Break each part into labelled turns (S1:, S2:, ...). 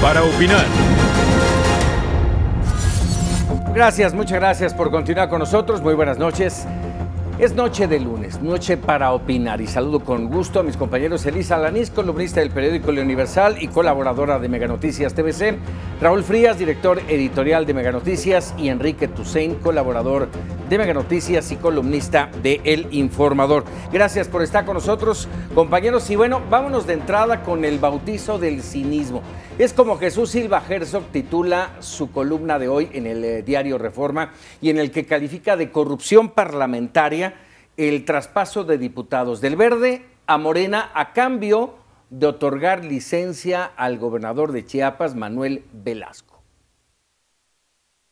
S1: para opinar. Gracias, muchas gracias por continuar con nosotros. Muy buenas noches. Es noche de lunes, noche para opinar y saludo con gusto a mis compañeros Elisa Lanís, columnista del periódico Le Universal y colaboradora de Meganoticias TVC, Raúl Frías, director editorial de Meganoticias y Enrique Tusein, colaborador de Meganoticias y columnista de El Informador. Gracias por estar con nosotros, compañeros. Y bueno, vámonos de entrada con el bautizo del cinismo. Es como Jesús Silva Herzog titula su columna de hoy en el eh, diario Reforma y en el que califica de corrupción parlamentaria el traspaso de diputados del Verde a Morena a cambio de otorgar licencia al gobernador de Chiapas, Manuel Velasco.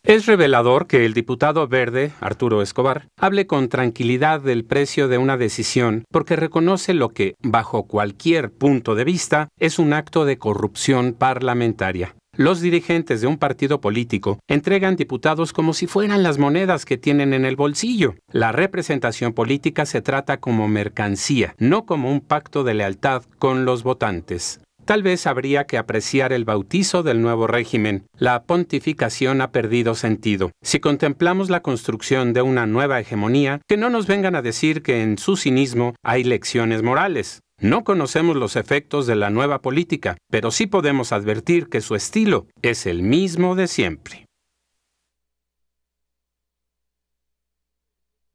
S2: Es revelador que el diputado verde, Arturo Escobar, hable con tranquilidad del precio de una decisión porque reconoce lo que, bajo cualquier punto de vista, es un acto de corrupción parlamentaria los dirigentes de un partido político entregan diputados como si fueran las monedas que tienen en el bolsillo. La representación política se trata como mercancía, no como un pacto de lealtad con los votantes. Tal vez habría que apreciar el bautizo del nuevo régimen. La pontificación ha perdido sentido. Si contemplamos la construcción de una nueva hegemonía, que no nos vengan a decir que en su cinismo hay lecciones morales. No conocemos los efectos de la nueva política, pero sí podemos advertir que su estilo es el mismo de siempre.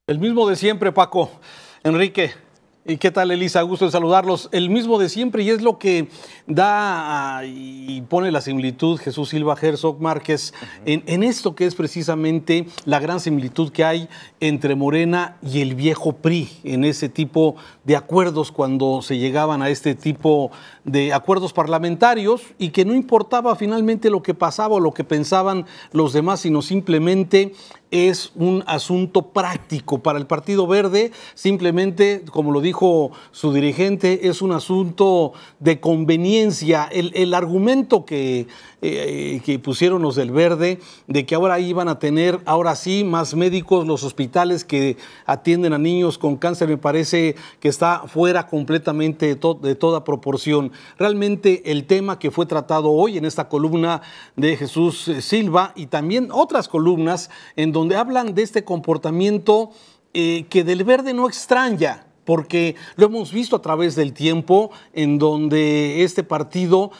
S3: El mismo de siempre, Paco. Enrique, ¿Y qué tal, Elisa? Gusto de saludarlos. El mismo de siempre y es lo que da ah, y pone la similitud Jesús Silva Herzog Márquez en, en, esto que es precisamente la gran similitud que hay entre Morena y el viejo PRI en ese tipo de acuerdos cuando se llegaban a este tipo de acuerdos parlamentarios y que no importaba finalmente lo que pasaba o lo que pensaban los demás, sino simplemente es un asunto práctico para el Partido Verde, simplemente, como lo dijo su dirigente, es un asunto de conveniencia. El, argumento que eh, que pusieron los del verde, de que ahora iban a tener, ahora sí, más médicos, los hospitales que atienden a niños con cáncer, me parece que está fuera completamente de, toda proporción. Realmente el tema que fue tratado hoy en esta columna de Jesús eh, Silva y también otras columnas en donde hablan de este comportamiento eh, que del verde no extraña, porque lo hemos visto a través del tiempo en donde este partido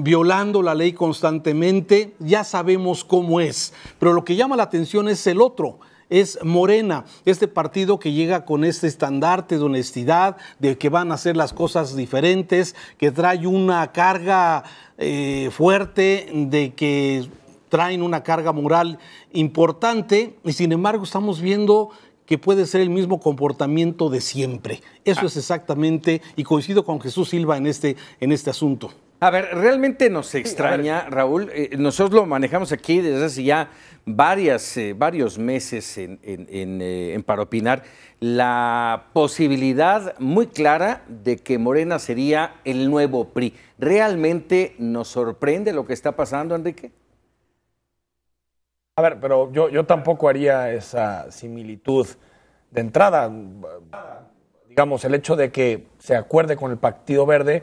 S3: violando la ley constantemente, ya sabemos cómo es. Pero lo que llama la atención es el otro, es Morena, este partido que llega con este estandarte de honestidad, de que van a hacer las cosas diferentes, que trae una carga eh, fuerte, de que traen una carga moral importante, y sin embargo estamos viendo que puede ser el mismo comportamiento de siempre. Eso ah. es exactamente, y coincido con Jesús Silva en este, en este asunto. A ver, realmente nos
S1: extraña, Raúl. Eh, nosotros lo manejamos aquí desde hace ya varias, eh, varios meses en, eh, Paropinar, la posibilidad muy clara de que Morena sería el nuevo PRI. ¿Realmente nos sorprende lo que está pasando, Enrique?
S4: A ver, pero yo, yo tampoco haría esa similitud de entrada. Digamos, el hecho de que se acuerde con el Partido Verde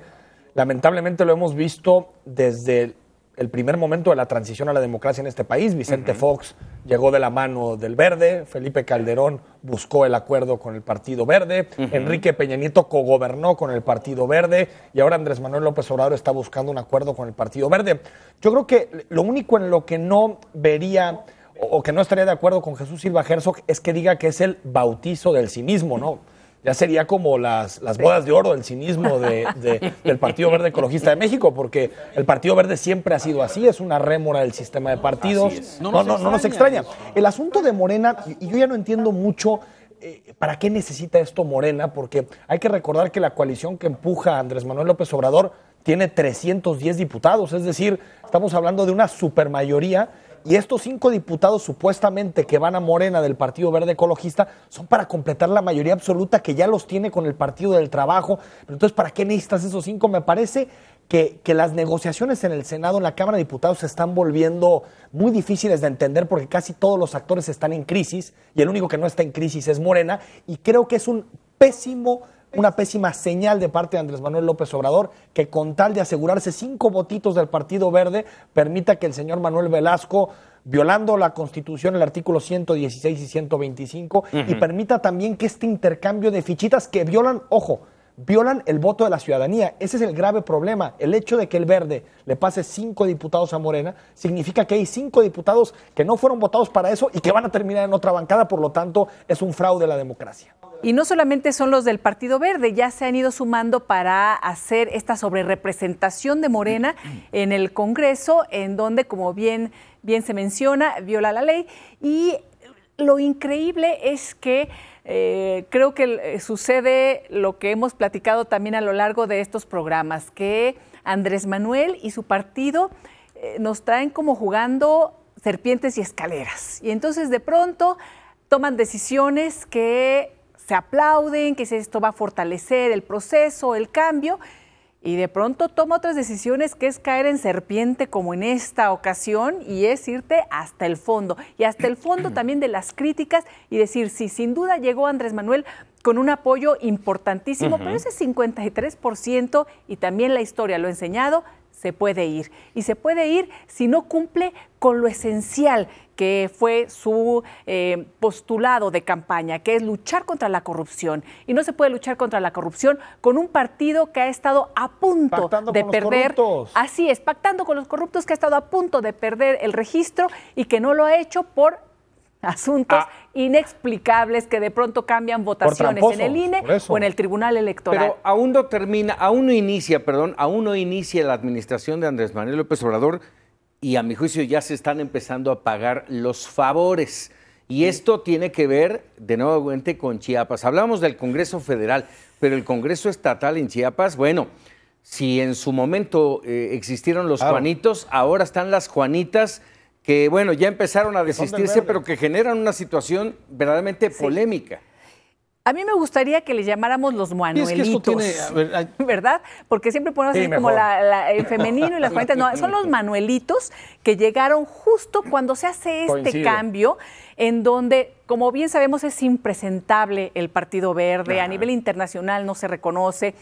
S4: Lamentablemente lo hemos visto desde el primer momento de la transición a la democracia en este país. Vicente Fox llegó de la mano del verde, Felipe Calderón buscó el acuerdo con el Partido Verde, Enrique Peña Nieto cogobernó con el Partido Verde y ahora Andrés Manuel López Obrador está buscando un acuerdo con el Partido Verde. Yo creo que lo único en lo que no vería o que no estaría de acuerdo con Jesús Silva Herzog es que diga que es el bautizo del cinismo, ¿no? ya sería como las, bodas de oro, el cinismo de, del Partido Verde Ecologista de México, porque el Partido Verde siempre ha sido así, es una rémora del sistema de partidos. No, nos extraña. El asunto de Morena, y yo ya no entiendo mucho. Eh, ¿Para qué necesita esto Morena? Porque hay que recordar que la coalición que empuja a Andrés Manuel López Obrador tiene 310 diputados, es decir, estamos hablando de una supermayoría y estos cinco diputados supuestamente que van a Morena del Partido Verde Ecologista son para completar la mayoría absoluta que ya los tiene con el Partido del Trabajo. Pero entonces, ¿para qué necesitas esos cinco? Me parece que, que, las negociaciones en el Senado, en la Cámara de Diputados, se están volviendo muy difíciles de entender porque casi todos los actores están en crisis y el único que no está en crisis es Morena. Y creo que es un pésimo una pésima señal de parte de Andrés Manuel López Obrador, que con tal de asegurarse cinco votitos del Partido Verde, permita que el señor Manuel Velasco violando la Constitución, el artículo 116 y 125, y permita también que este intercambio de fichitas que violan, ojo, violan el voto de la ciudadanía. Ese es el grave problema. El hecho de que el verde le pase cinco diputados a Morena significa que hay cinco diputados que no fueron votados para eso y que van a terminar en otra bancada. Por lo tanto, es un fraude a la democracia.
S5: Y no solamente son los del Partido Verde, ya se han ido sumando para hacer esta sobrerepresentación de Morena en el Congreso, en donde, como bien, bien se menciona, viola la ley. Y lo increíble es que eh, creo que eh, sucede lo que hemos platicado también a lo largo de estos programas, que Andrés Manuel y su partido eh, nos traen como jugando serpientes y escaleras. Y entonces de pronto toman decisiones que se aplauden, que esto va a fortalecer el proceso, el cambio, y de pronto toma otras decisiones que es caer en serpiente como en esta ocasión y es irte hasta el fondo y hasta el fondo también de las críticas y decir, sí, sin duda llegó Andrés Manuel con un apoyo importantísimo, pero ese 53% y también la historia lo ha enseñado, se puede ir. Y se puede ir si no cumple con lo esencial que fue su eh, postulado de campaña, que es luchar contra la corrupción. Y no se puede luchar contra la corrupción con un partido que ha estado a punto de perder. así es, pactando con los corruptos que ha estado a punto de perder el registro y que no lo ha hecho por asuntos ah. inexplicables que de pronto cambian votaciones en el INE o en el Tribunal Electoral. Pero
S1: aún no termina, aún no inicia, perdón, aún no inicia la administración de Andrés Manuel López Obrador y a mi juicio ya se están empezando a pagar los favores. Y esto tiene que ver, de nuevo, con Chiapas. Hablamos del Congreso Federal, pero el Congreso Estatal en Chiapas, bueno, si en su momento eh, existieron los Juanitos, ahora están las Juanitas que bueno, ya empezaron a desistirse, pero que generan una situación verdaderamente polémica.
S5: A mí me gustaría que le llamáramos los manuelitos, ¿verdad? Porque siempre ponemos así como el femenino y las cuentas. No, son los manuelitos que llegaron justo cuando se hace este cambio, en donde, como bien sabemos, es impresentable el Partido Verde, a nivel internacional no se reconoce.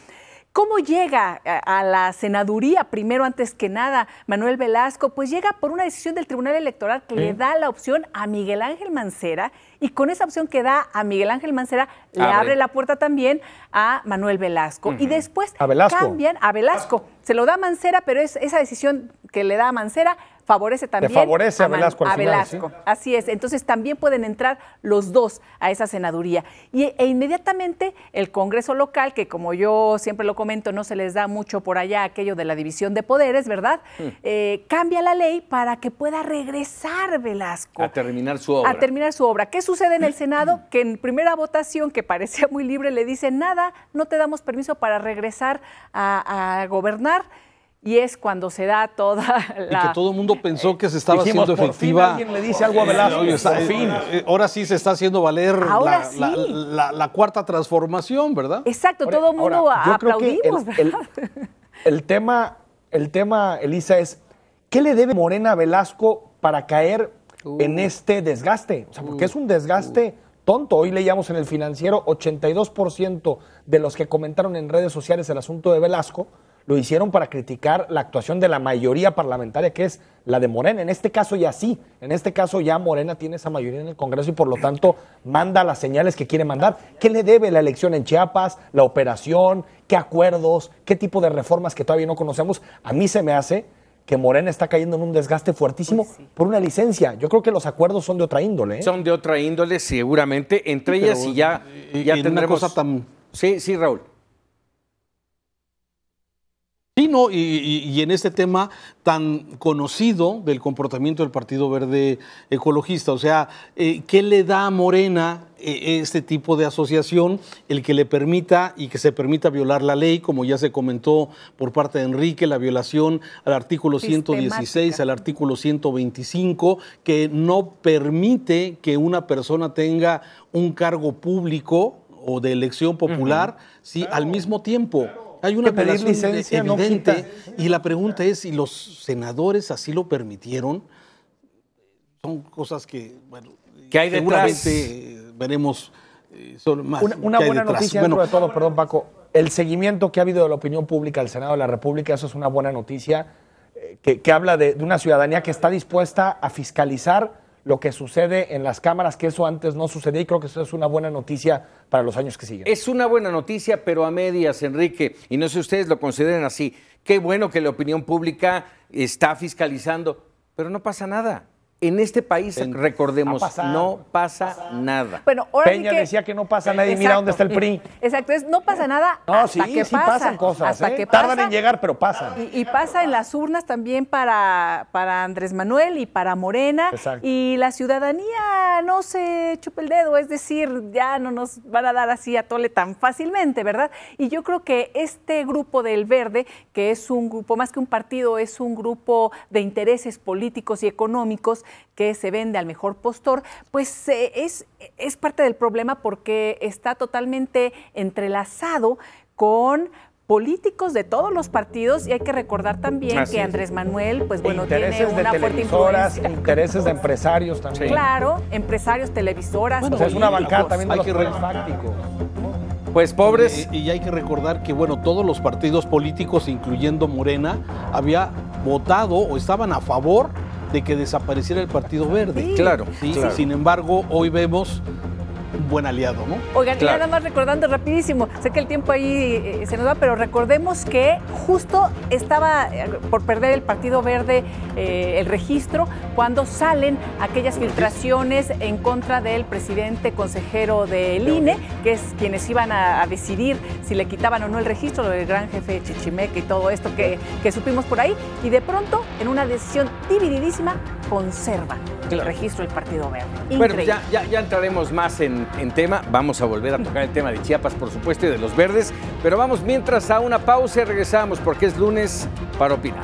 S5: ¿Cómo llega a la senaduría primero antes que nada Manuel Velasco? Pues llega por una decisión del Tribunal Electoral que le da la opción a Miguel Ángel Mancera y con esa opción que da a Miguel Ángel Mancera le abre, la puerta también a Manuel Velasco. Y después cambian a Velasco. Se lo da Mancera, pero es esa decisión que le da a Mancera favorece también a, Velasco. Así es. Entonces también pueden entrar los dos a esa senaduría. Y, e inmediatamente el Congreso local, que como yo siempre lo comento, no se les da mucho por allá aquello de la división de poderes, ¿verdad? Hmm. Eh, cambia la ley para que pueda regresar Velasco.
S1: A terminar su obra. A
S5: terminar su obra. ¿Qué sucede en el Senado? que en primera votación, que parecía muy libre, le dicen nada, no te damos permiso para regresar a gobernar y es cuando se da toda la... Y que
S3: todo el mundo pensó que se estaba haciendo efectiva... alguien le dice algo a eh, Velasco, Por eh, fin. Eh, ahora sí se está haciendo valer la, cuarta transformación, ¿verdad? Exacto, todo el mundo
S5: aplaudimos, el, ¿verdad?
S4: El, tema, el tema, Elisa, es ¿qué le debe Morena a Velasco para caer uh. en este desgaste? O sea, porque uh. es un desgaste... tonto. Hoy leíamos en el financiero 82% de los que comentaron en redes sociales el asunto de Velasco lo hicieron para criticar la actuación de la mayoría parlamentaria, que es la de Morena. En este caso ya sí, en este caso ya Morena tiene esa mayoría en el Congreso y por lo tanto manda las señales que quiere mandar. ¿Qué le debe la elección en Chiapas, la operación, qué acuerdos, qué tipo de reformas que todavía no conocemos? A mí se me hace que Morena está cayendo en un desgaste fuertísimo por una licencia. Yo creo que los acuerdos son de otra índole. ¿eh?
S1: Son de otra índole, seguramente, entre ellas y ya, ya tendremos... a Sí, sí, Raúl
S3: y, en este tema tan conocido del comportamiento del Partido Verde Ecologista, o sea, eh, ¿qué le da a Morena eh, este tipo de asociación, el que le permita y que se permita violar la ley, como ya se comentó por parte de Enrique, la violación al artículo 116, al artículo 125, que no permite que una persona tenga un cargo público o de elección popular, si al mismo tiempo hay una que evidente, Y la pregunta es si los senadores así lo permitieron. Son cosas que, bueno, seguramente eh, veremos eh, más. Una, buena noticia dentro de
S4: todo, perdón Paco, el seguimiento que ha habido de la opinión pública al Senado de la República, eso es una buena noticia, eh, que, habla de una ciudadanía que está dispuesta a fiscalizar lo que sucede en las cámaras, que eso antes no sucedía y creo que eso es una buena noticia para los años que siguen.
S1: Es una buena noticia, pero a medias, Enrique, y no sé si ustedes lo consideren así. Qué bueno que la opinión pública está fiscalizando, pero no pasa nada. En este país, recordemos, no pasa,
S4: nada. Bueno, ahora Peña decía que no pasa nada y mira dónde está el PRI.
S5: Exacto, es, no pasa nada.
S1: No, hasta
S4: sí, que sí pasan cosas. ¿eh? Tardan en llegar, pero pasan.
S5: Y, pasa en las urnas también para, para Andrés Manuel y para Morena. Y la ciudadanía no se chupa el dedo, es decir, ya no nos van a dar así a tole tan fácilmente, ¿verdad? Y yo creo que este grupo del Verde, que es un grupo, más que un partido, es un grupo de intereses políticos y económicos, que se vende al mejor postor, pues eh, es, parte del problema porque está totalmente entrelazado con políticos de todos los partidos y hay que recordar también que Andrés Manuel, pues bueno,
S4: tiene una de fuerte influencia. Intereses de empresarios también. Claro,
S5: empresarios, televisoras.
S4: Bueno, es una bancada también los que
S3: Pues pobres. Y, y, hay que recordar que, bueno, todos los partidos políticos, incluyendo Morena, había votado o estaban a favor de que desapareciera el Partido Verde. Claro, ¿sí? Sin embargo, hoy vemos un buen aliado, ¿no?
S5: Oigan, nada más recordando rapidísimo, sé que el tiempo ahí eh, se nos va, pero recordemos que justo estaba eh, por perder el Partido Verde eh, el registro cuando salen aquellas filtraciones en contra del presidente consejero del INE, e. que es quienes iban a, decidir si le quitaban o no el registro, del gran jefe Chichimeque y todo esto que, supimos por ahí, y de pronto, en una decisión divididísima, conserva el
S1: registro del Partido Verde. Bueno, pues ya, ya entraremos más en en, tema. Vamos a volver a tocar el tema de Chiapas, por supuesto, y de los verdes. Pero vamos mientras a una pausa y regresamos porque es lunes para opinar.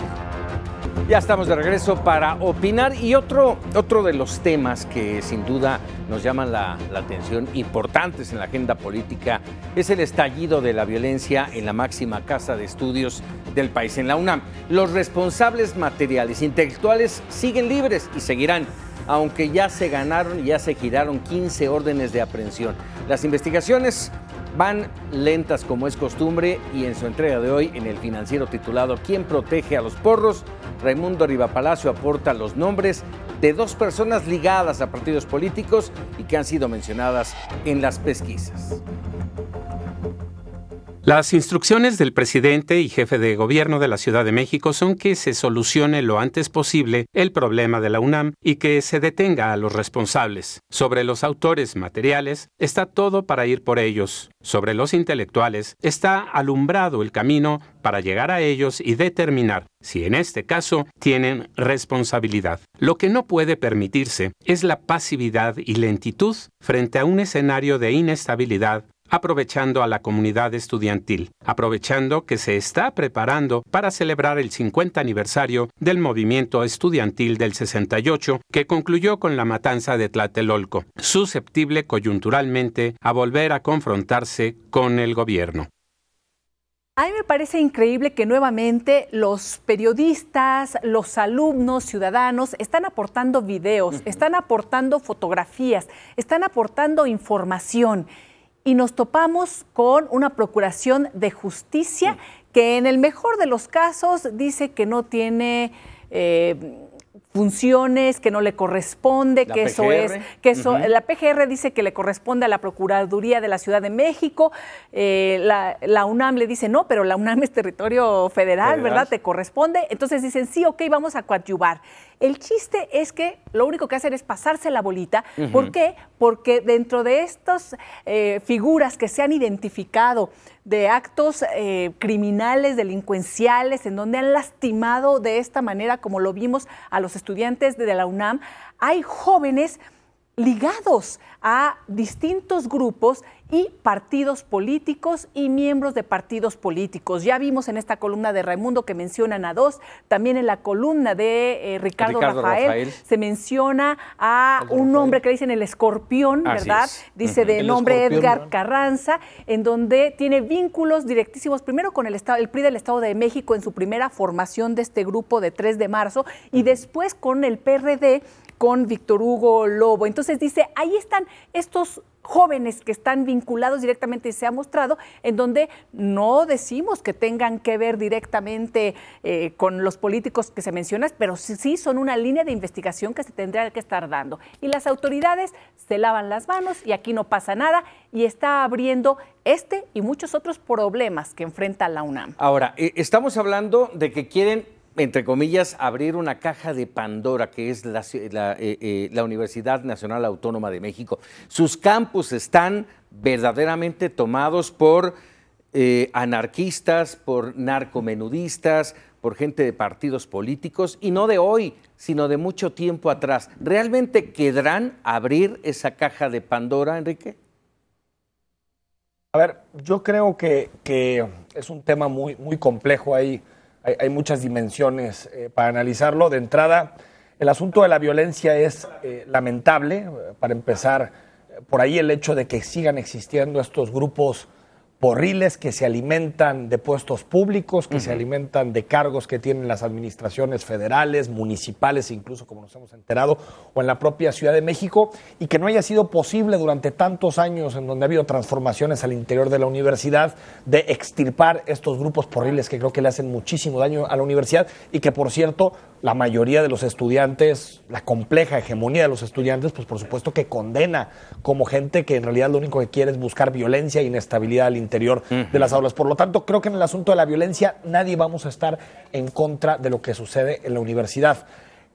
S1: Ya estamos de regreso para opinar y otro, otro de los temas que sin duda nos llaman la, la atención, importantes en la agenda política, es el estallido de la violencia en la máxima casa de estudios del país, en la UNAM. Los responsables materiales, intelectuales, siguen libres y seguirán aunque ya se ganaron y ya se giraron 15 órdenes de aprehensión. Las investigaciones van lentas como es costumbre y en su entrega de hoy en el financiero titulado ¿Quién protege a los porros? Raimundo Palacio aporta los nombres de dos personas ligadas a partidos políticos y que han sido mencionadas en las pesquisas.
S2: Las instrucciones del presidente y jefe de gobierno de la Ciudad de México son que se solucione lo antes posible el problema de la UNAM y que se detenga a los responsables. Sobre los autores materiales está todo para ir por ellos. Sobre los intelectuales está alumbrado el camino para llegar a ellos y determinar si en este caso tienen responsabilidad. Lo que no puede permitirse es la pasividad y lentitud frente a un escenario de inestabilidad aprovechando a la comunidad estudiantil, aprovechando que se está preparando para celebrar el 50 aniversario del movimiento estudiantil del 68 que concluyó con la matanza de Tlatelolco, susceptible coyunturalmente a volver a confrontarse con el gobierno.
S5: A mí me parece increíble que nuevamente los periodistas, los alumnos, ciudadanos, están aportando videos, están aportando fotografías, están aportando información y nos topamos con una procuración de justicia que en el mejor de los casos dice que no tiene... Eh, funciones que no le corresponde, que eso es, que eso, la PGR dice que le corresponde a la Procuraduría de la Ciudad de México, eh, la, UNAM le dice no, pero la UNAM es territorio federal, federal, ¿verdad? Te corresponde. Entonces dicen, sí, ok, vamos a coadyuvar. El chiste es que lo único que hacen es pasarse la bolita. ¿Por qué? Porque dentro de estas eh, figuras que se han identificado de actos eh, criminales, delincuenciales, en donde han lastimado de esta manera, como lo vimos a los estudiantes de la UNAM, hay jóvenes ligados a distintos grupos y partidos políticos y miembros de partidos políticos. Ya vimos en esta columna de Raimundo que mencionan a dos, también en la columna de eh, Ricardo, Rafael, se menciona a un hombre que le dicen el escorpión, ¿verdad? Dice de nombre Edgar Carranza, en donde tiene vínculos directísimos primero con el Estado, el PRI del Estado de México en su primera formación de este grupo de 3 de marzo y después con el PRD con Víctor Hugo Lobo. Entonces dice, ahí están estos jóvenes que están vinculados directamente, y se ha mostrado, en donde no decimos que tengan que ver directamente eh, con los políticos que se mencionan, pero sí, son una línea de investigación que se tendría que estar dando. Y las autoridades se lavan las manos y aquí no pasa nada y está abriendo este y muchos otros problemas que enfrenta la UNAM.
S1: Ahora, eh, estamos hablando de que quieren entre comillas, abrir una caja de Pandora, que es eh, eh, la, Universidad Nacional Autónoma de México. Sus campus están verdaderamente tomados por eh, anarquistas, por narcomenudistas, por gente de partidos políticos, y no de hoy, sino de mucho tiempo atrás. ¿Realmente querrán abrir esa caja de
S4: Pandora, Enrique? A ver, yo creo que, que es un tema muy, muy complejo ahí hay, muchas dimensiones eh, para analizarlo. De entrada, el asunto de la violencia es eh, lamentable. Eh, para empezar, por ahí el hecho de que sigan existiendo estos grupos porriles que se alimentan de puestos públicos, que se alimentan de cargos que tienen las administraciones federales, municipales, incluso como nos hemos enterado, o en la propia Ciudad de México, y que no haya sido posible durante tantos años en donde ha habido transformaciones al interior de la universidad de extirpar estos grupos porriles que creo que le hacen muchísimo daño a la universidad y que, por cierto, la mayoría de los estudiantes, la compleja hegemonía de los estudiantes, pues por supuesto que condena como gente que en realidad lo único que quiere es buscar violencia e inestabilidad al interior de las aulas. Por lo tanto, creo que en el asunto de la violencia nadie vamos a estar en contra de lo que sucede en la universidad.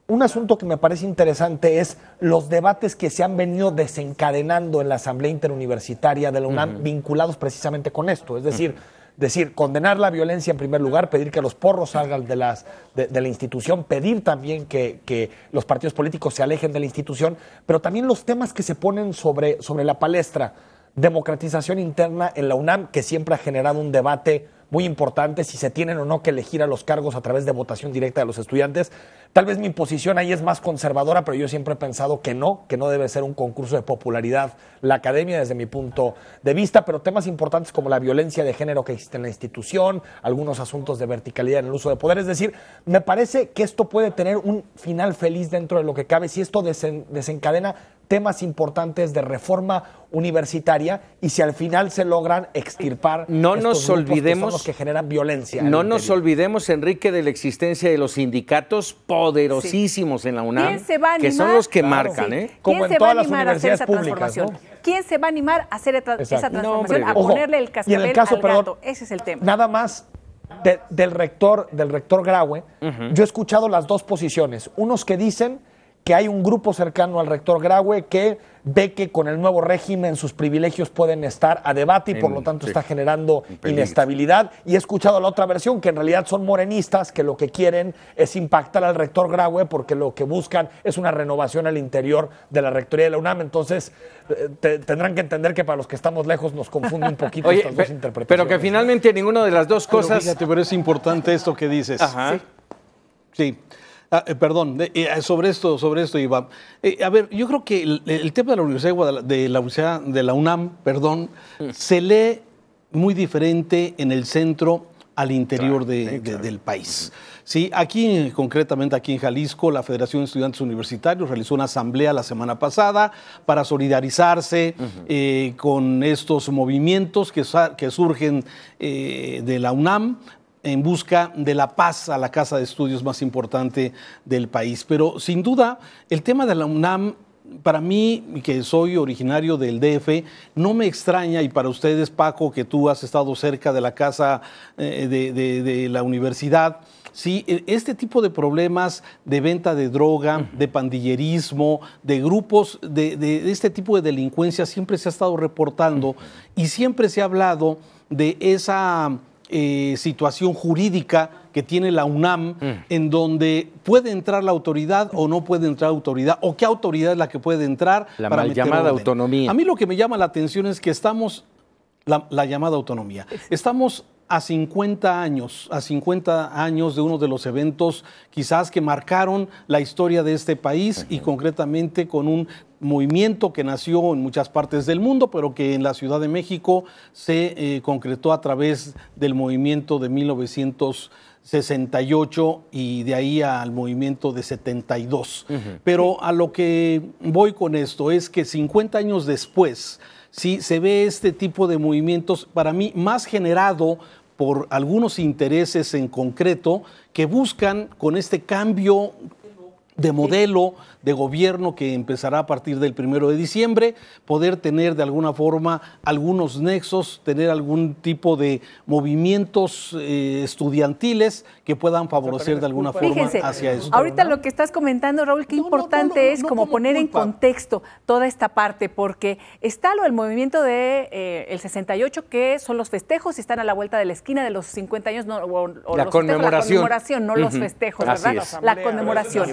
S4: Un asunto que me parece interesante es los debates que se han venido desencadenando en la Asamblea Interuniversitaria de la UNAM vinculados precisamente con esto. Es decir, decir, condenar la violencia en primer lugar, pedir que los porros salgan de, las, de, la institución, pedir también que, los partidos políticos se alejen de la institución, pero también los temas que se ponen sobre, sobre la palestra, democratización interna en la UNAM, que siempre ha generado un debate muy importante, si se tienen o no que elegir a los cargos a través de votación directa de los estudiantes. Tal vez mi posición ahí es más conservadora, pero yo siempre he pensado que no, que no debe ser un concurso de popularidad la academia desde mi punto de vista, pero temas importantes como la violencia de género que existe en la institución, algunos asuntos de verticalidad en el uso de poder, es decir, me parece que esto puede tener un final feliz dentro de lo que cabe si esto desencadena temas importantes de reforma universitaria y si al final se logran extirpar no nos olvidemos que, los que generan violencia. No
S1: nos olvidemos Enrique de la existencia de los sindicatos poderosísimos en la UNAM que son los que marcan, ¿eh? Como
S5: en todas las universidades públicas, ¿Quién se va a animar a hacer esa transformación, a ponerle el cascabel al Ese es el tema.
S4: Nada más del rector del rector Graue, yo he escuchado las dos posiciones, unos que dicen que hay un grupo cercano al rector Graue que ve que con el nuevo régimen sus privilegios pueden estar a debate y por lo tanto está generando inestabilidad. Y he escuchado la otra versión, que en realidad son morenistas, que lo que quieren es impactar al rector Graue porque lo que buscan es una renovación al interior de la rectoría de la UNAM. Entonces eh, tendrán que entender que para los que estamos lejos nos confunde un poquito estas dos interpretaciones. Pero que
S3: finalmente ninguna de las dos cosas... Pero fíjate, pero es importante esto que dices. Ajá. Sí. sí. Ah, eh, perdón, eh, ah, sobre esto, sobre esto, Iván. Eh, a ver, yo creo que el, tema de la Universidad de, la de la UNAM, perdón, mm. se lee muy diferente en el centro al interior del país. aquí, concretamente aquí en Jalisco, la Federación de Estudiantes Universitarios realizó una asamblea la semana pasada para solidarizarse con estos movimientos que, que surgen de la UNAM en busca de la paz a la casa de estudios más importante del país. Pero sin duda, el tema de la UNAM para mí, que soy originario del DF, no me extraña, y para ustedes, Paco, que tú has estado cerca de la casa eh, de, la universidad, sí, e, este tipo de problemas de venta de droga, de pandillerismo, de grupos, de, de este tipo de delincuencia, siempre se ha estado reportando y siempre se ha hablado de esa eh, situación jurídica que tiene la UNAM, mm. en donde puede entrar la autoridad o no puede entrar autoridad, o qué autoridad es la que puede entrar. La para la llamada autonomía. A mí lo que me llama la atención es que estamos, la, llamada autonomía, estamos a 50 años, a 50 años de uno de los eventos quizás que marcaron la historia de este país y concretamente con un movimiento que nació en muchas partes del mundo, pero que en la Ciudad de México se eh, concretó a través del movimiento de 1968 y de ahí al movimiento de 72. Pero a lo que voy con esto es que 50 años después, si se ve este tipo de movimientos, para mí, más generado por algunos intereses en concreto que buscan con este cambio de modelo, de gobierno que empezará a partir del primero de diciembre, poder tener de alguna forma algunos nexos, tener algún tipo de movimientos eh, estudiantiles que puedan favorecer de alguna forma hacia eso. Ahorita
S5: lo que estás comentando, Raúl, qué importante es como poner en contexto toda esta parte, porque está lo del movimiento de eh, el 68, que son los festejos y están a la vuelta de la esquina de los 50 años, o, la, conmemoración. la, conmemoración. no los festejos, ¿verdad? La conmemoración.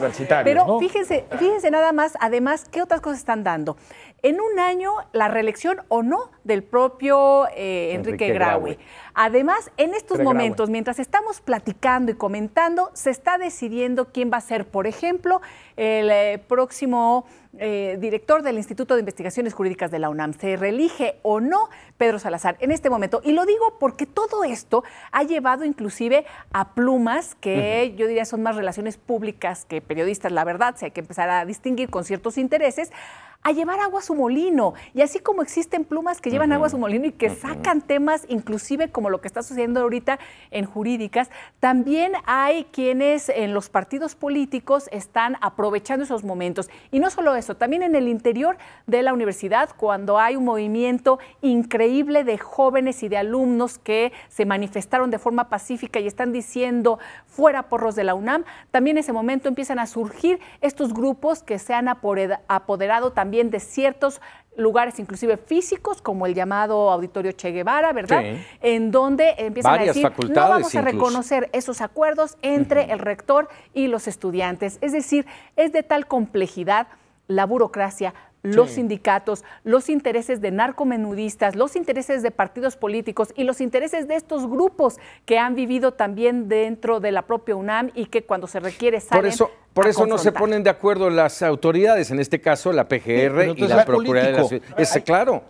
S5: Pero fíjense, Fíjense nada más, además, ¿qué otras cosas están dando? En un año, la reelección o no del propio eh, Enrique, Enrique Además, en estos momentos, mientras estamos platicando y comentando, se está decidiendo quién va a ser, por ejemplo, el eh, próximo eh, director del Instituto de Investigaciones Jurídicas de la UNAM. ¿Se reelige o no Pedro Salazar en este momento? Y lo digo porque todo esto ha llevado inclusive a plumas que yo diría son más relaciones públicas que periodistas, la verdad, si hay que empezar a distinguir con ciertos intereses, a llevar agua a su molino. Y así como existen plumas que llevan agua a su molino y que sacan temas, inclusive como lo que está sucediendo ahorita en jurídicas, también hay quienes en los partidos políticos están aprovechando esos momentos. Y no solo eso, también en el interior de la universidad, cuando hay un movimiento increíble de jóvenes y de alumnos que se manifestaron de forma pacífica y están diciendo fuera porros de la UNAM, también en ese momento empiezan a surgir estos grupos que se han apoderado también de ciertos lugares inclusive físicos, como el llamado Auditorio Che Guevara, ¿verdad? En donde empiezan a decir, no vamos a reconocer esos acuerdos entre el rector y los estudiantes. Es decir, es de tal complejidad la burocracia los sindicatos, los intereses de narcomenudistas, los intereses de partidos políticos y los intereses de estos grupos que han vivido también dentro de la propia UNAM y que cuando se requiere salen Por eso, por eso no se
S1: ponen de acuerdo las autoridades, en este caso la PGR y la Procuraduría de la Ciudad. Es
S4: claro.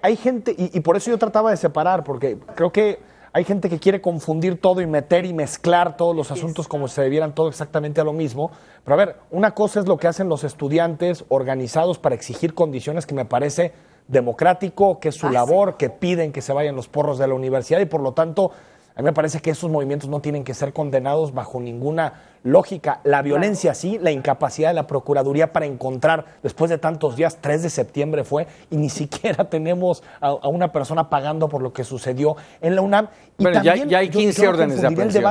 S4: Hay, gente, y por eso yo trataba de separar, porque creo que hay gente que quiere confundir todo y meter y mezclar todos los asuntos como si se debieran todo exactamente a lo mismo. Pero a ver, una cosa es lo que hacen los estudiantes organizados para exigir condiciones que me parece democrático, que es su labor, que piden que se vayan los porros de la universidad y por lo tanto a mí me parece que esos movimientos no tienen que ser condenados bajo ninguna lógica. La violencia sí, la incapacidad de la Procuraduría para encontrar, después de tantos días, 3 de septiembre fue, y ni siquiera tenemos a, una persona pagando por lo que sucedió en la UNAM. ya, hay 15 órdenes de aprehensión.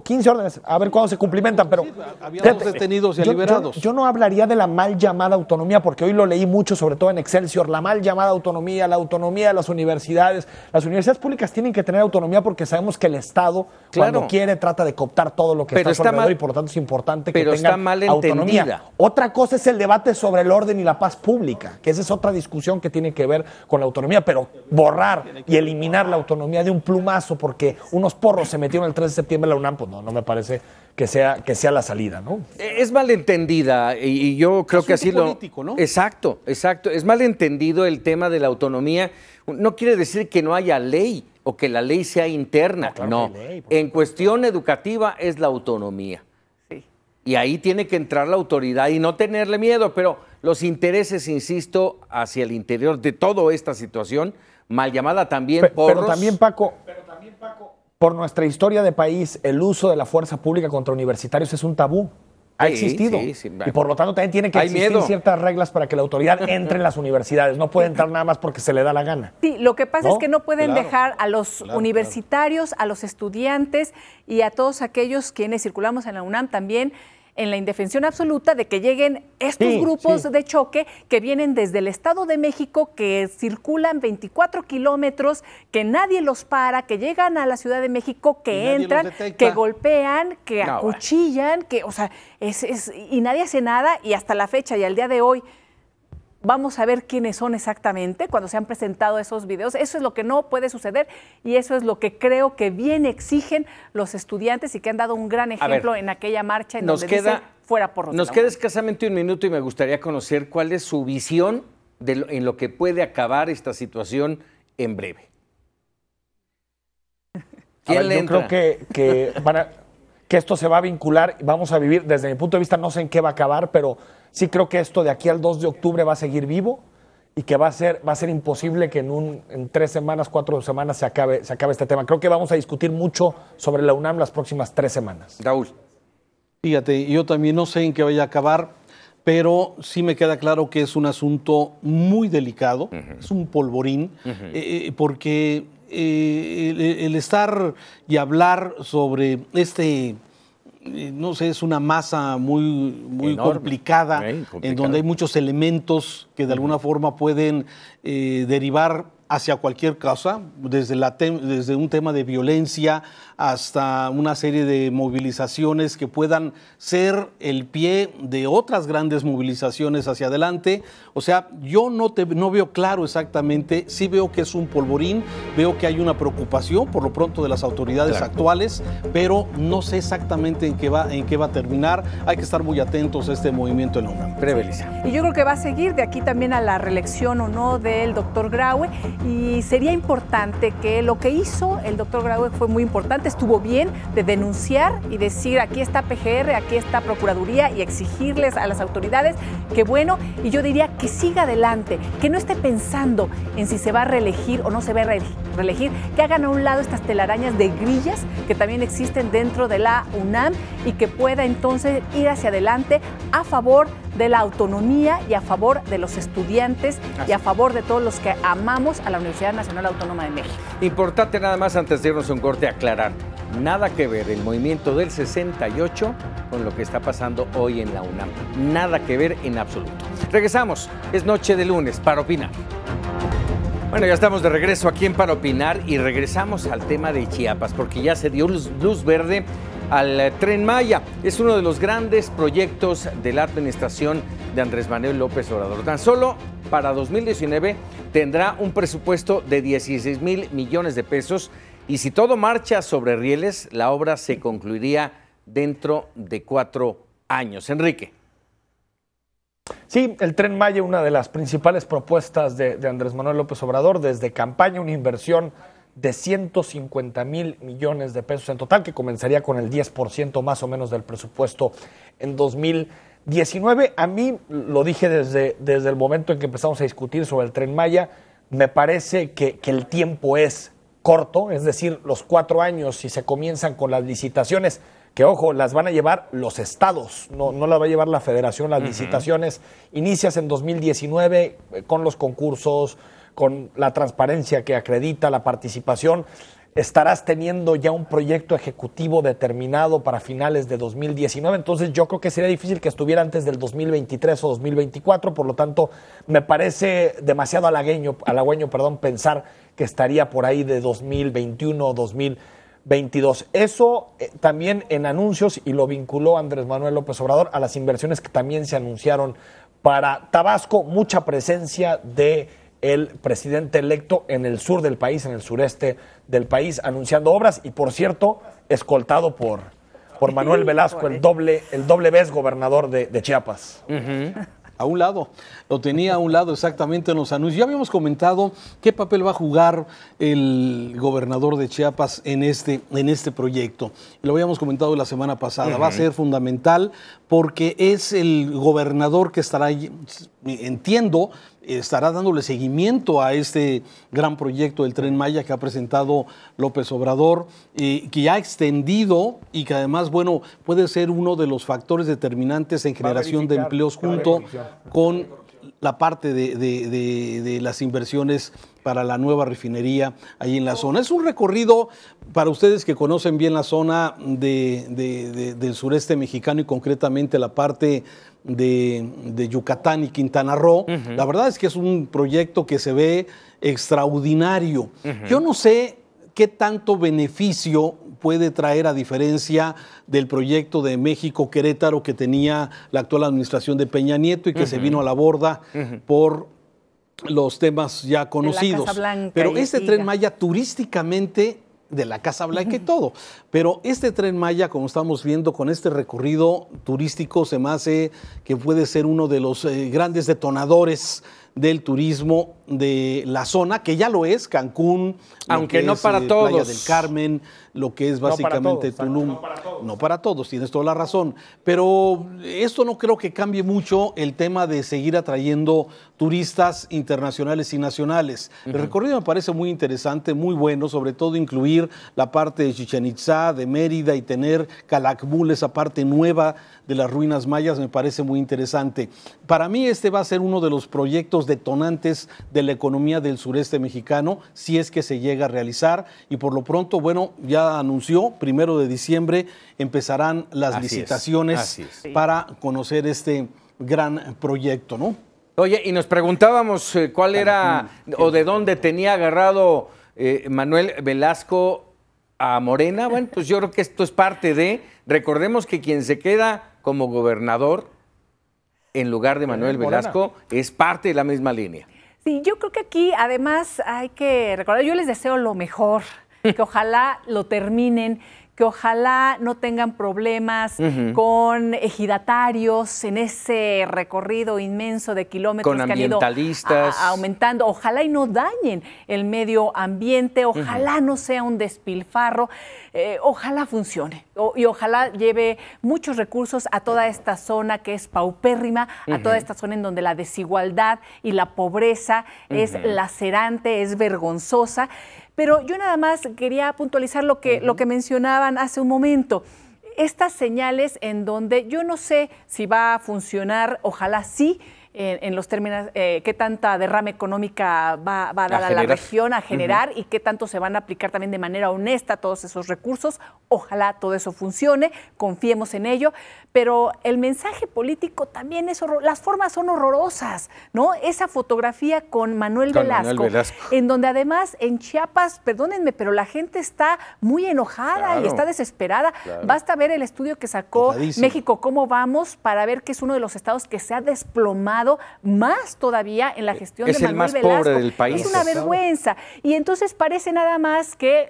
S4: 15 órdenes, a ver cuándo se cumplimentan, pero... Habíamos detenidos y liberados. Yo, no hablaría de la mal llamada autonomía, porque hoy lo leí mucho, sobre todo en Excelsior, la mal llamada autonomía, la autonomía de las universidades. Las universidades públicas tienen que tener autonomía porque sabemos que el Estado, cuando quiere, trata de cooptar todo lo que está, y por lo tanto es importante que pero autonomía. Otra cosa es el debate sobre el orden y la paz pública, que esa es otra discusión que tiene que ver con la autonomía, pero borrar y eliminar la autonomía de un plumazo porque unos porros se metieron el 3 de septiembre en la UNAM pues, no, no me parece que sea, que sea la salida, ¿no?
S1: E, es malentendida y, yo creo que así lo... Exacto, exacto. Es malentendido el tema de la autonomía. No quiere decir que no haya ley o que la ley sea interna, ah, no. en cuestión educativa es la autonomía. Sí. Y ahí tiene que entrar la autoridad y no tenerle miedo, pero los intereses, insisto, hacia el interior de toda esta situación, mal llamada también por... Pero también,
S4: Paco... Pero también, Paco por nuestra historia de país, el uso de la fuerza pública contra universitarios es un tabú. Ha existido. y por lo tanto también tiene que existir ciertas reglas para que la autoridad entre en las universidades. No puede entrar nada más porque se le da la gana.
S5: Sí, lo que pasa es que no pueden dejar a los universitarios, a los estudiantes y a todos aquellos quienes circulamos en la UNAM también en la indefensión absoluta de que lleguen estos grupos de choque que vienen desde el Estado de México, que circulan 24 kilómetros, que nadie los para, que llegan a la Ciudad de México, que entran, que golpean, que acuchillan, que, o sea, y nadie hace nada y hasta la fecha y al día de hoy vamos a ver quiénes son exactamente cuando se han presentado esos videos. Eso es lo que no puede suceder y eso es lo que creo que bien exigen los estudiantes y que han dado un gran ejemplo en aquella marcha en nos donde queda, fuera por Nos queda
S1: escasamente un minuto y me gustaría conocer cuál es su visión en lo que puede acabar esta situación en breve.
S4: yo creo que, que esto se va a vincular, vamos a vivir, desde mi punto de vista no sé en qué va a acabar, pero sí creo que esto de aquí al 2 de octubre va a seguir vivo y que va a ser, va a ser imposible que en, un, en tres semanas, cuatro semanas se acabe, se acabe este tema. Creo que vamos a discutir mucho sobre la UNAM las próximas tres semanas.
S3: Raúl. Fíjate, yo también no sé en qué vaya a acabar, pero sí me queda claro que es un asunto muy delicado, es un polvorín, eh, eh, porque eh, el, estar y hablar sobre este eh, no sé, es una masa muy, muy complicada, en donde hay muchos elementos que de alguna forma pueden eh, derivar hacia cualquier causa, desde, la desde un tema de violencia hasta una serie de movilizaciones que puedan ser el pie de otras grandes movilizaciones hacia adelante. O sea, yo no, te, no veo claro exactamente, sí veo que es un polvorín, veo que hay una preocupación por lo pronto de las autoridades actuales, pero no sé exactamente en qué, va, en qué va a terminar. Hay que estar muy atentos a este movimiento en UNAM.
S5: Y yo creo que va a seguir de aquí también a la reelección o no del doctor Graue y sería importante que lo que hizo el doctor Graue fue muy importante estuvo bien de denunciar y decir aquí está PGR, aquí está Procuraduría y exigirles a las autoridades que bueno, y yo diría que siga adelante, que no esté pensando en si se va a reelegir o no se va a reelegir, que hagan a un lado estas telarañas de grillas que también existen dentro de la UNAM y que pueda entonces ir hacia adelante a favor de de la autonomía y a favor de los estudiantes y a favor de todos los que amamos a la Universidad Nacional Autónoma de México.
S1: Importante nada más antes de irnos un corte aclarar, nada que ver el movimiento del 68 con lo que está pasando hoy en la UNAM, nada que ver en absoluto. Regresamos, es noche de lunes para opinar. Bueno, ya estamos de regreso aquí en Para Opinar y regresamos al tema de Chiapas, porque ya se dio luz verde al tren Maya. Es uno de los grandes proyectos de la administración de Andrés Manuel López Obrador. Tan solo para 2019 tendrá un presupuesto de 16 mil millones de pesos y si todo marcha sobre rieles, la obra se concluiría dentro de cuatro años. Enrique.
S4: Sí, el tren Maya, una de las principales propuestas de, de Andrés Manuel López Obrador, desde campaña, una inversión de 150 mil millones de pesos en total, que comenzaría con el 10% más o menos del presupuesto en 2019. A mí, lo dije desde, desde el momento en que empezamos a discutir sobre el tren Maya, me parece que, el tiempo es corto, es decir, los cuatro años, si se comienzan con las licitaciones, que ojo, las van a llevar los estados, no, no las va a llevar la federación, las licitaciones, inicias en 2019 eh, con los concursos, con la transparencia que acredita la participación, estarás teniendo ya un proyecto ejecutivo determinado para finales de 2019. Entonces yo creo que sería difícil que estuviera antes del 2023 o 2024. Por lo tanto, me parece demasiado halagüeño, halagüeño perdón, pensar que estaría por ahí de 2021 o 2022. Eso eh, también en anuncios, y lo vinculó Andrés Manuel López Obrador, a las inversiones que también se anunciaron para Tabasco, mucha presencia de el presidente electo en el sur del país, en el sureste del país, anunciando obras y, por cierto, escoltado por, por Manuel Velasco, el doble, el vez gobernador de, Chiapas.
S3: A un lado, lo tenía a un lado exactamente en los anuncios. Ya habíamos comentado qué papel va a jugar el gobernador de Chiapas en este, en este proyecto. Lo habíamos comentado la semana pasada. Va a ser fundamental porque es el gobernador que estará, entiendo, estará dándole seguimiento a este gran proyecto del tren Maya que ha presentado López Obrador, eh, que ya ha extendido y que además, bueno, puede ser uno de los factores determinantes en generación de empleos junto con la parte de, las inversiones para la nueva refinería ahí en la zona. Es un recorrido para ustedes que conocen bien la zona del sureste mexicano y concretamente la parte de, Yucatán y Quintana Roo. La verdad es que es un proyecto que se ve extraordinario. Yo no sé qué tanto beneficio puede traer a diferencia del proyecto de México Querétaro que tenía la actual administración de Peña Nieto y que se vino a la borda por los temas ya conocidos. Pero este tren Maya turísticamente de la Casa Blanca y todo. Pero este tren Maya, como estamos viendo con este recorrido turístico, se me hace que puede ser uno de los eh, grandes detonadores del turismo de la zona, que ya lo es, Cancún, aunque no para eh, todos. del Carmen, lo que es básicamente no Tulum. No para, todos. no para todos, tienes toda la razón. Pero esto no creo que cambie mucho el tema de seguir atrayendo turistas internacionales y nacionales. El recorrido me parece muy interesante, muy bueno, sobre todo incluir la parte de Chichen Itza de Mérida y tener Calakmul, esa parte nueva de las ruinas mayas, me parece muy interesante. Para mí este va a ser uno de los proyectos detonantes de la economía del sureste mexicano, si es que se llega a realizar. Y por lo pronto, bueno, ya anunció, primero de diciembre empezarán las licitaciones para conocer este gran proyecto, ¿no? Oye,
S1: y nos preguntábamos eh, cuál era o de dónde tenía agarrado eh, Manuel Velasco a Morena. Bueno, pues yo creo que esto es parte de, recordemos que quien se queda como gobernador en lugar de eh, Manuel Velasco es parte de la misma línea.
S5: Sí, yo creo que aquí además hay que recordar, yo les deseo lo mejor que ojalá lo terminen, que ojalá no tengan problemas con ejidatarios en ese recorrido inmenso de kilómetros que han ido aumentando. Ojalá y no dañen el medio ambiente, ojalá no sea un despilfarro, eh, ojalá funcione y ojalá lleve muchos recursos a toda esta zona que es paupérrima, a toda esta zona en donde la desigualdad y la pobreza es lacerante, es vergonzosa. Pero yo nada más quería puntualizar lo que, lo que mencionaban hace un momento. Estas señales en donde yo no sé si va a funcionar, ojalá sí, en, los términos, eh, qué tanta derrama económica va, a dar a, la región a generar y qué tanto se van a aplicar también de manera honesta todos esos recursos. Ojalá todo eso funcione, confiemos en ello, pero el mensaje político también es horroroso, las formas son horrorosas, ¿no? Esa fotografía con Manuel, Velasco, en donde además en Chiapas, perdónenme, pero la gente está muy enojada y está desesperada. Basta ver el estudio que sacó México, cómo vamos, para ver que es uno de los estados que se ha desplomado más todavía en la eh, gestión es de Manuel el más Pobre del país. Es una vergüenza. Y entonces parece nada más que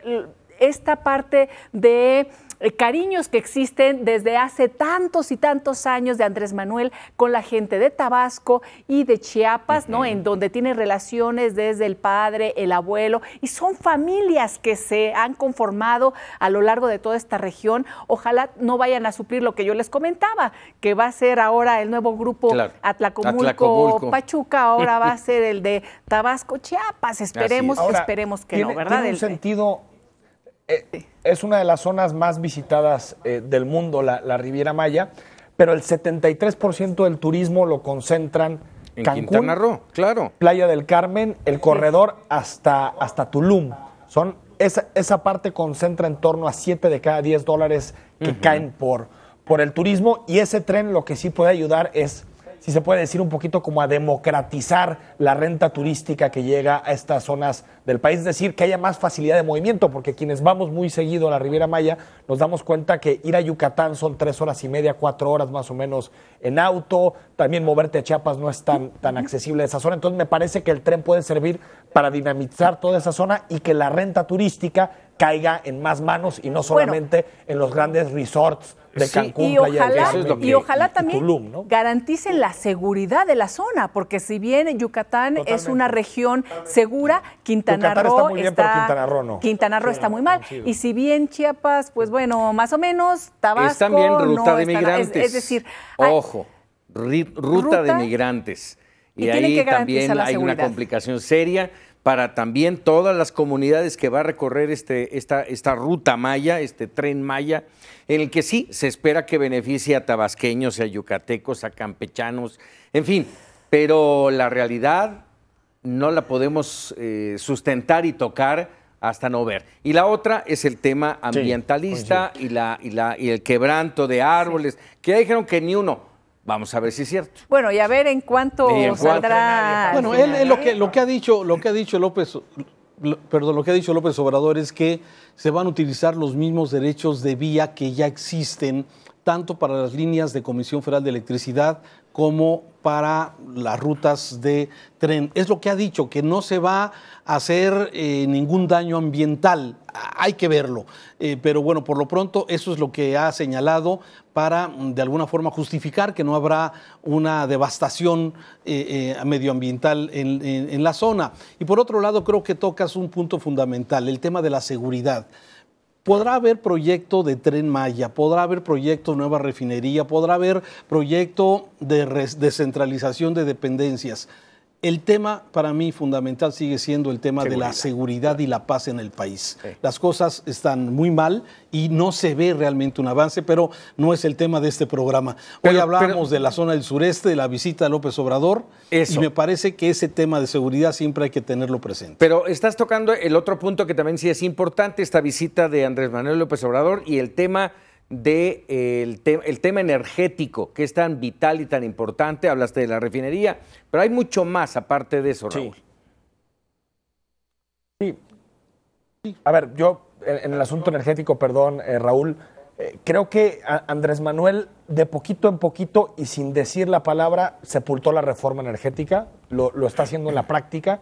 S5: esta parte de eh, cariños que existen desde hace tantos y tantos años de Andrés Manuel con la gente de Tabasco y de Chiapas, ¿no? En donde tiene relaciones desde el padre, el abuelo, y son familias que se han conformado a lo largo de toda esta región. Ojalá no vayan a suplir lo que yo les comentaba, que va a ser ahora el nuevo grupo Atlacomulco, Pachuca, ahora va a ser el de Tabasco, Chiapas. Esperemos, esperemos que no, ¿verdad? Tiene un
S4: sentido eh, es una de las zonas más visitadas eh, del mundo, la, Riviera Maya, pero el 73% del turismo lo concentran en Cancún, claro. Playa del Carmen, el corredor hasta, hasta Tulum. Son, esa, esa parte concentra en torno a 7 de cada 10 dólares que caen por, por el turismo y ese tren lo que sí puede ayudar es si se puede decir, un poquito como a democratizar la renta turística que llega a estas zonas del país, es decir, que haya más facilidad de movimiento, porque quienes vamos muy seguido a la Riviera Maya nos damos cuenta que ir a Yucatán son tres horas y media, cuatro horas más o menos en auto, también moverte a Chiapas no es tan, tan accesible esa zona, entonces me parece que el tren puede servir para dinamizar toda esa zona y que la renta turística caiga en más manos y no solamente en los grandes resorts de Cancún. Y ojalá, este, también garantice
S5: garanticen la seguridad de la zona, porque si bien Yucatán es una región segura, Quintana Roo está, muy Quintana Roo, está muy mal. Y si bien Chiapas, pues bueno, más o menos, Tabasco... Es también ruta de migrantes. es, decir... Ojo,
S1: ruta, de migrantes. Y, ahí también hay una complicación seria para también todas las comunidades que va a recorrer este, esta, esta ruta maya, este tren maya, en el que sí se espera que beneficie a tabasqueños, a yucatecos, a campechanos, en fin, pero la realidad no la podemos eh, sustentar y tocar hasta no ver. Y la otra es el tema ambientalista y, la, y, la, y el quebranto de árboles, que ya dijeron que ni uno. Vamos a ver si es cierto.
S5: Bueno, y a ver en cuánto saldrá.
S1: Bueno, lo
S3: que ha dicho, lo que ha dicho López, perdón, lo que ha dicho López Obrador es que se van a utilizar los mismos derechos de vía que ya existen tanto para las líneas de Comisión Federal de Electricidad como para las rutas de tren. Es lo que ha dicho, que no se va a hacer eh, ningún daño ambiental. Hay que verlo. Eh, pero bueno, por lo pronto eso es lo que ha señalado para mm, de alguna forma justificar que no habrá una devastación eh, eh, medioambiental en, la zona. Y por otro lado, creo que tocas un punto fundamental, el tema de la seguridad. Podrá haber proyecto de tren Maya, podrá haber proyecto nueva refinería, podrá haber proyecto de descentralización de dependencias. El tema para mí fundamental sigue siendo el tema de la seguridad y la paz en el país. Las cosas están muy mal y no se ve realmente un avance, pero no es el tema de este programa. Hoy hablamos de la zona del sureste, de la visita de López Obrador, y me parece que ese tema de seguridad siempre hay que tenerlo presente. Pero estás tocando el otro punto que también sí es
S1: importante, esta visita de Andrés Manuel López Obrador y el tema del de, el tema energético, que es tan vital y tan importante. Hablaste de la refinería, pero hay mucho más
S4: aparte de eso, Raúl. Sí. A ver, yo en, el asunto energético, perdón, eh, Raúl, eh, creo que Andrés Manuel, de poquito en poquito y sin decir la palabra, sepultó la reforma energética, lo, lo está haciendo en la práctica.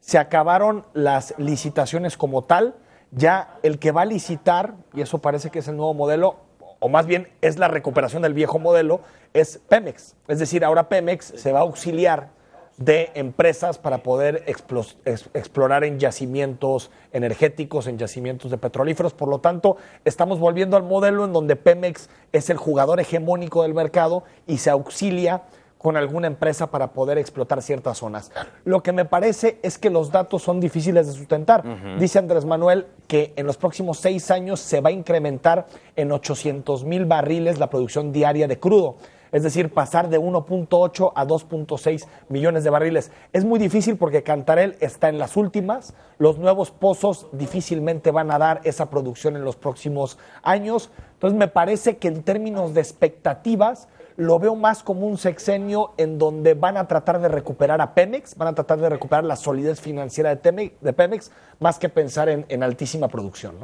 S4: Se acabaron las licitaciones como tal ya el que va a licitar, y eso parece que es el nuevo modelo, o más bien es la recuperación del viejo modelo, es Pemex. Es decir, ahora Pemex se va a auxiliar de empresas para poder explorar en yacimientos energéticos, en yacimientos de petrolíferos. Por lo tanto, estamos volviendo al modelo en donde Pemex es el jugador hegemónico del mercado y se auxilia con alguna empresa para poder explotar ciertas zonas. Lo que me parece es que los datos son difíciles de sustentar. Dice Andrés Manuel que en los próximos seis años se va a incrementar en 800 mil barriles la producción diaria de crudo es decir, pasar de 1.8 a 2.6 millones de barriles. Es muy difícil porque Cantarel está en las últimas, los nuevos pozos difícilmente van a dar esa producción en los próximos años. Entonces me parece que en términos de expectativas, lo veo más como un sexenio en donde van a tratar de recuperar a Pemex, van a tratar de recuperar la solidez financiera de, Pemex, más que pensar en, altísima producción,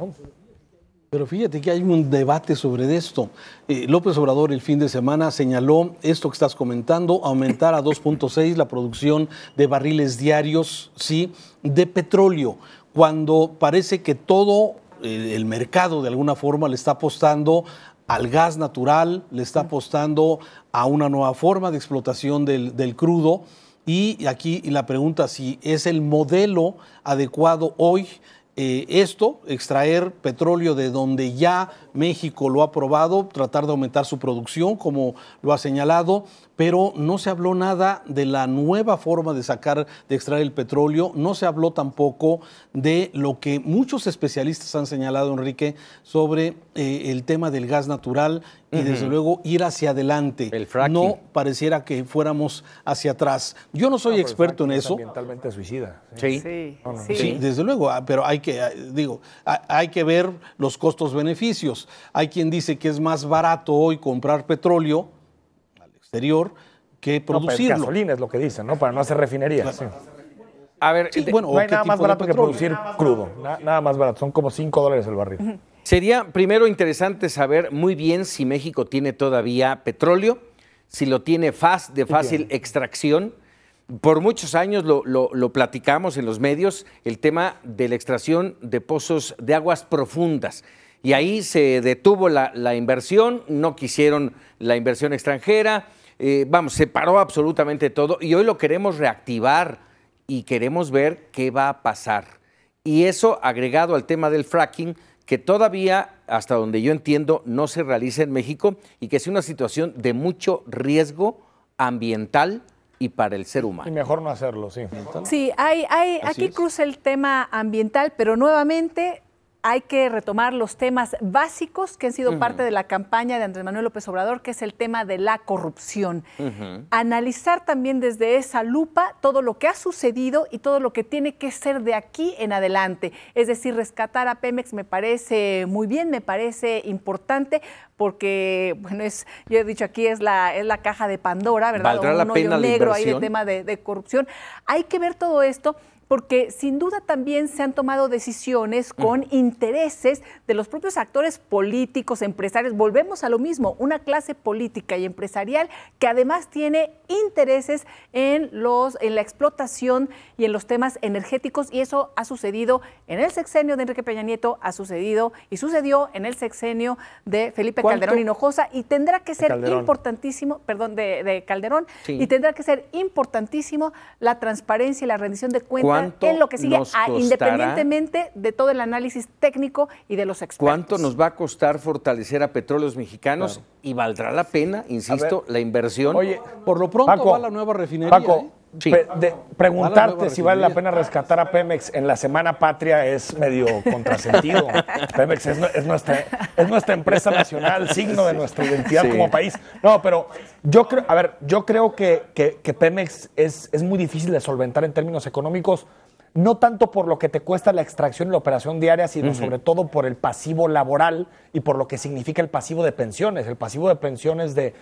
S3: Pero fíjate que hay un debate sobre esto. Eh, López Obrador el fin de semana señaló esto que estás comentando, aumentar a 2.6 la producción de barriles diarios, sí, de petróleo, cuando parece que todo el mercado de alguna forma le está apostando al gas natural, le está apostando a una nueva forma de explotación del, crudo. Y aquí la pregunta si es el modelo adecuado hoy eh, esto, extraer petróleo de donde ya México lo ha probado, tratar de aumentar su producción, como lo ha señalado, pero no se habló nada de la nueva forma de sacar, de extraer el petróleo, no se habló tampoco de lo que muchos especialistas han señalado, Enrique, sobre eh, el tema del gas natural y desde luego ir hacia adelante. no pareciera que fuéramos hacia atrás. Yo no soy experto en eso. Ambientalmente
S4: suicida. ¿eh? Sí. sí.
S3: desde luego, ah, pero hay que, ah, digo, hay que ver los costos-beneficios. Hay quien dice que es más barato hoy comprar petróleo al exterior que producirlo. gasolina
S4: es lo que dicen, ¿no? Para no hacer refinerías.
S3: A ver, nada más barato que producir crudo, nada, más barato, son
S1: como
S4: 5 dólares el barril.
S1: Sería primero interesante saber muy bien si México tiene todavía petróleo, si lo tiene de fácil extracción. Por muchos años lo, lo, platicamos en los medios, el tema de la extracción de pozos de aguas profundas y ahí se detuvo la, inversión, no quisieron la inversión extranjera, eh, vamos, se paró absolutamente todo y hoy lo queremos reactivar y queremos ver qué va a pasar. Y eso agregado al tema del fracking, que todavía, hasta donde yo entiendo, no se realiza en México y que es una situación de mucho riesgo ambiental y para el ser humano.
S4: Y mejor no hacerlo, sí. Sí,
S5: hay, hay, aquí cruza el tema ambiental, pero nuevamente hay que retomar los temas básicos que han sido parte de la campaña de Andrés Manuel López Obrador, que es el tema de la corrupción. Analizar también desde esa lupa todo lo que ha sucedido y todo lo que tiene que ser de aquí en adelante. Es decir, rescatar a Pemex me parece muy bien, me parece importante, porque, bueno, es, yo he dicho aquí, es la, es la caja de Pandora, ¿verdad? un negro ahí el tema de corrupción. Hay que ver todo esto porque sin duda también se han tomado decisiones mm. con intereses de los propios actores políticos, empresarios. Volvemos a lo mismo, una clase política y empresarial que además tiene intereses en, los, en la explotación y en los temas energéticos y eso ha sucedido en el sexenio de Enrique Peña Nieto, ha sucedido y sucedió en el sexenio de Felipe Calderón Hinojosa y tendrá que ser importantísimo, perdón, de, Calderón, y tendrá que ser importantísimo la transparencia y la rendición de cuentas en lo que sigue, ah, independientemente de todo el análisis técnico y de los expertos.
S1: ¿Cuánto nos va a costar fortalecer a petróleos mexicanos? Y valdrá la pena, insisto, la inversión. Oye, por lo pronto va la nueva refinería. ¿eh?
S4: preguntarte si vale la pena rescatar a Pemex en la Semana Patria es medio contrasentido. Pemex es, nuestra, es nuestra empresa nacional, signo de nuestra identidad como país. No, pero yo creo, a ver, yo creo que, que, Pemex es, es muy difícil de solventar en términos económicos no tanto por lo que te cuesta la extracción y la operación diaria, sino sobre todo por el pasivo laboral y por lo que significa el pasivo de pensiones. El pasivo de pensiones de,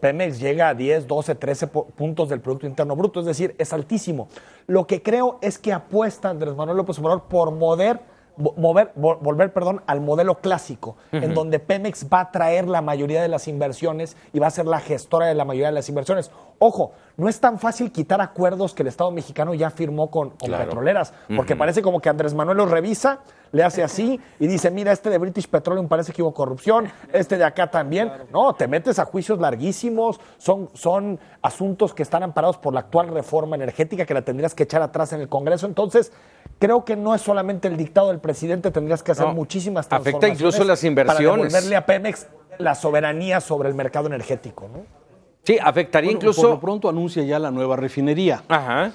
S4: Pemex llega a 10, 12, 13 puntos del Producto Interno Bruto, es decir, es altísimo. Lo que creo es que apuesta Andrés Manuel López Obrador por mover volver perdón, al modelo clásico, en donde Pemex va a traer la mayoría de las inversiones y va a ser la gestora de la mayoría de las inversiones. Ojo, no es tan fácil quitar acuerdos que el Estado mexicano ya firmó con, petroleras, porque parece como que Andrés Manuel lo revisa, le hace así y dice, mira, este de British Petroleum parece que hubo corrupción, este de acá también. No, te metes a juicios larguísimos, son, son asuntos que están amparados por la actual reforma energética que la tendrías que echar atrás en el Congreso. Entonces, creo que no es solamente el dictado del presidente, tendrías que hacer muchísimas transformaciones. Afecta incluso las inversiones. Para devolverle a Pemex la soberanía sobre el mercado energético, ¿no?
S3: Sí, afectaría incluso. Por pronto anuncia ya la nueva refinería. Ajá.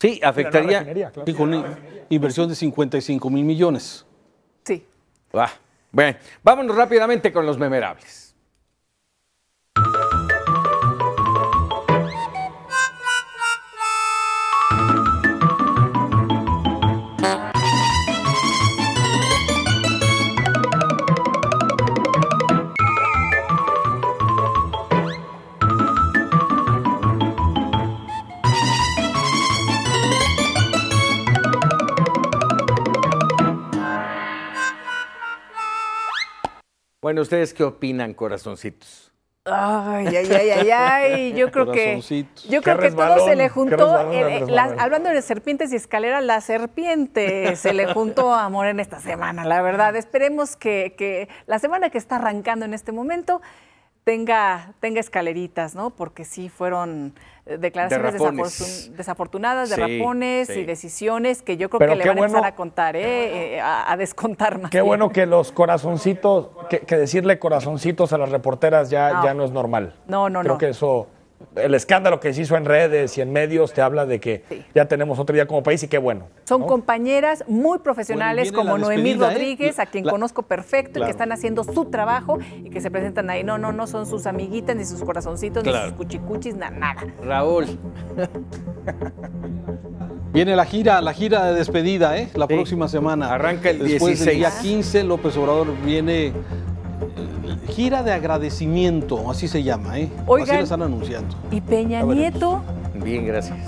S3: Sí, afectaría. Claro. con inversión de 55
S1: mil millones. Sí. Va. bueno, vámonos rápidamente con los memorables. Bueno, ¿ustedes qué opinan, corazoncitos? Ay, ay, ay, ay, Yo creo que, yo creo que todo se le juntó. Eh, eh,
S5: hablando de serpientes y escaleras, la serpiente se le juntó a en esta semana, la verdad. Esperemos que, la semana que está arrancando en este momento tenga, tenga escaleritas, ¿no? Porque sí fueron declaraciones desafortunadas, de rapones y decisiones que yo creo que le van a empezar a contar, ¿eh? eh, a, descontar más. Qué bueno
S4: que los corazoncitos, que, decirle corazoncitos a las reporteras ya, no. ya no es normal. No, no, no. Creo que eso el escándalo que se hizo en redes y en medios te habla de que ya tenemos otro día como país y qué bueno.
S5: Son compañeras muy profesionales como Noemí ¿eh? Rodríguez, a quien conozco perfecto, y que están haciendo su trabajo y que se presentan ahí. No, no, no son sus amiguitas, ni sus corazoncitos, ni sus cuchicuchis, na, nada.
S3: Raúl. Viene la gira, la gira de despedida, ¿eh? La próxima semana. Arranca el 16. día 15, López Obrador viene Gira de agradecimiento, así se llama, ¿eh? Oigan, así lo están anunciando. ¿Y Peña Nieto? Bien, gracias.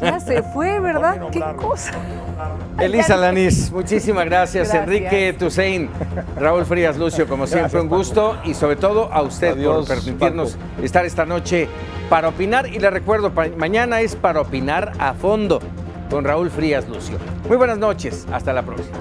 S3: Ya se
S5: fue, ¿verdad? Qué cosa.
S3: Elisa
S1: Lanís, muchísimas gracias. Enrique Tusein, Raúl Frías Lucio, como siempre, un gusto. Y sobre todo a usted por permitirnos estar esta noche para opinar. Y le recuerdo, mañana es para opinar a fondo con Raúl Frías Lucio. Muy buenas noches, hasta la próxima.